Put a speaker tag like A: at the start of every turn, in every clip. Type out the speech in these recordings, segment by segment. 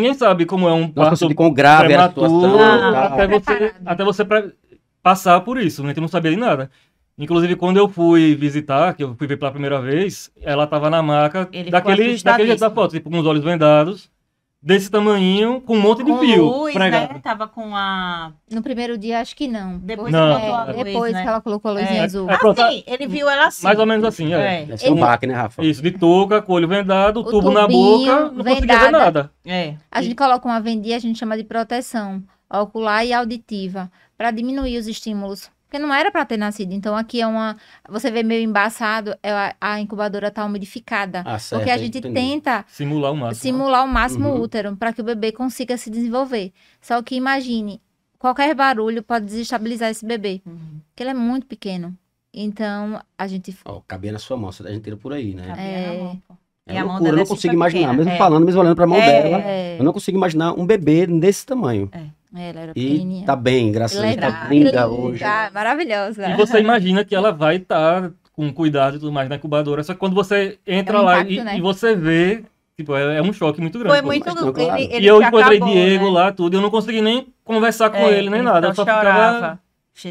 A: ninguém sabe como é um parto de com assim, grave prematuro, situação, ah, tá? Tá até, você, até você passar por isso, né? Que não sabia de nada. Inclusive, quando eu fui visitar, que eu fui ver pela primeira vez, ela tava na maca Ele daquele, daquele jeito da foto, tipo, com os olhos vendados desse tamanhinho com um monte de com fio luz, né? pregado. Né?
B: Tava com a No primeiro dia acho que não. Depois não, que ela depois né? que né? ela colocou a luzinha é, azul. É, assim, ele viu ela assim. Mais ou menos assim, é. é. Ele... Baque,
A: né, Rafa? Isso, de touca, com olho vendado, o tubo na boca, não vendada. conseguia ver nada.
B: É. A gente coloca uma vendia, a gente chama de proteção ocular e auditiva, para diminuir os estímulos porque não era para ter nascido. Então aqui é uma. Você vê meio embaçado, é a, a incubadora tá umidificada. Ah, certo, porque a gente entendi. tenta.
A: Simular o máximo. Né? Simular o máximo uhum. o
B: útero, para que o bebê consiga se desenvolver. Só que imagine, qualquer barulho pode desestabilizar esse bebê. Uhum. Porque ele é muito pequeno. Então a gente. Ó, oh,
A: cabia na sua mão, você tá gente por aí, né? Cabia é... na mão,
B: pô. É loucura, eu não é consigo imaginar, pequena. mesmo é. falando, mesmo olhando pra mão é. dela, eu
A: não consigo imaginar um bebê desse tamanho. É. É, ela era e tá bem, graças a Deus, tá linda tá hoje. Tá
B: maravilhosa. E você
A: imagina que ela vai estar tá com cuidado e tudo mais na incubadora, só que quando você entra é um lá e, né? e você vê Tipo, é, é um choque muito grande. Foi muito do não, claro. ele, E eu encontrei acabou, Diego né? lá, tudo, e eu não consegui nem conversar com é, ele, nem ele então nada. Eu só chorava. ficava.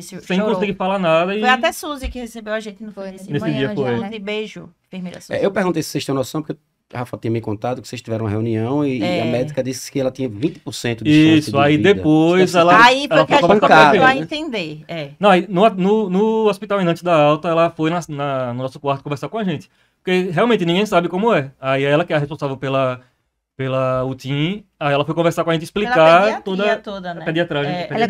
A: Chorou. Sem conseguir falar nada. E... Foi até
B: Suzy que recebeu a gente, não foi? Nesse, nesse dia foi. Né? Beijo, enfermeira Suzy. É, eu
A: perguntei se vocês têm noção, porque Rafa tinha me contado que vocês tiveram uma reunião e, é. e a é. médica disse que ela tinha 20% de Isso, chance de aí vida. depois ela. Aí foi ela que a gente começou a
B: entender. É.
A: Não, aí, no, no, no Hospital antes da Alta, ela foi na, na, no nosso quarto conversar com a gente. Porque realmente ninguém sabe como é. Aí ela que é a responsável pela, pela UTIM, aí ela foi conversar com a gente explicar toda, toda né? pediatra, é, pediatra. Ela, é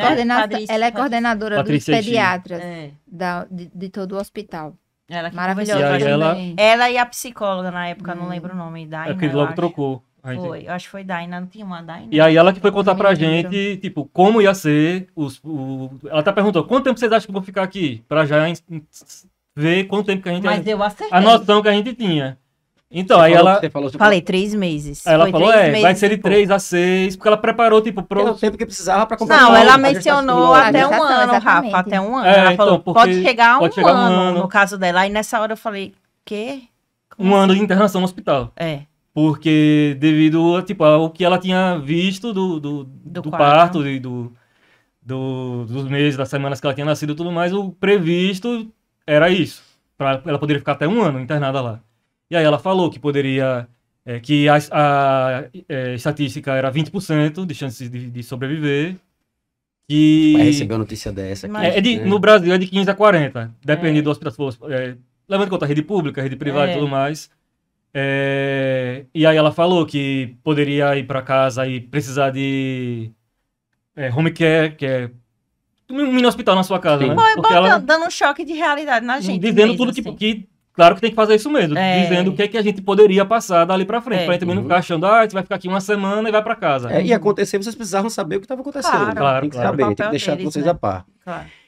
A: coordena... ela é
B: coordenadora Patrícia dos pediatras é. da, de, de todo o hospital. Ela Maravilhosa. E ela... ela... e a psicóloga na época, hum. não lembro o nome, Daina. É que logo trocou. Foi, eu acho que foi Daina, não tinha uma Daina. E aí
A: ela que foi contar pra gente, gente, tipo, como ia ser os... O... Ela até tá perguntou, quanto tempo vocês acham que vão ficar aqui? Pra já ver quanto tempo que a gente... Mas é eu acertei. A noção que a gente tinha. Então, você aí ela. falou, Falei, três meses. Aí ela Foi falou, é, vai ser de tipo três a seis, porque ela preparou, tipo, pronto. Era o tempo que precisava pra comprar. Não, ela mencionou até um ano, exatamente. Rafa, até
B: um ano. ela falou, então, pode chegar, pode um, ano, um, ano, no caso dela. Aí nessa hora eu falei, quê?
A: Como um assim? ano de assim? internação no hospital. É. Porque devido, tipo, ao que ela tinha visto do, do, do, do parto e do, do, dos meses, das semanas que ela tinha nascido e tudo mais, o previsto era isso. Pra ela poder ficar até um ano internada lá. E aí ela falou que poderia. É, que a, a é, estatística era 20% de chances de, de sobreviver. que recebeu receber notícia dessa. Aqui, é, é de, né? No Brasil é de 15 a 40, dependendo é. do hospital. É, levando em conta a rede pública, a rede privada e é. tudo mais. e aí ela falou que poderia ir para casa e precisar de home care, que é um mini hospital na sua casa, Sim. né? é bom ela... dando
B: um choque de realidade na hum, gente. Dizendo mesmo, tudo
A: tipo, assim. que Claro que tem que fazer isso mesmo, é. dizendo o que, é que a gente poderia passar dali para frente, é. para a gente uhum. não ficar achando, ah, você vai ficar aqui uma semana e vai para casa. É, e acontecer, vocês precisavam saber o que estava acontecendo. Claro, claro, tem que claro. saber, tem que deixar deles, vocês né? a par. Claro.